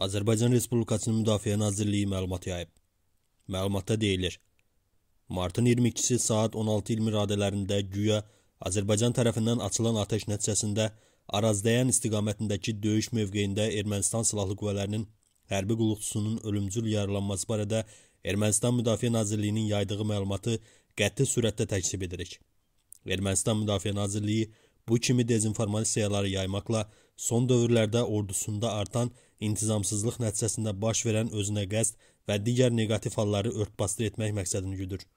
Azərbaycan Respublikasının Müdafiə Nazirliyi məlumat yayıb. Məlumatda deyilir: Martın 22-si saat 16:20 radələrində güya Azərbaycan tərəfindən açılan atəş nəticəsində Arazdəyən istiqamətindəki döyüş mövqeyində Ermənistan silahlı qüvvələrinin hərbi qulluqçusunun ölümcül yaralanması barədə Ermənistan Müdafiə Nazirliyinin yaydığı məlumatı qəti sürətdə təkzib edirik. Ermənistan Müdafiə Nazirliyi Bu kimi dezinformasiyaları yaymaqla son dövrlərdə ordusunda artan intizamsızlıq nəticəsində baş verən özünə qəsd və digər neqativ halları örtbasdır etmək məqsədini güdür.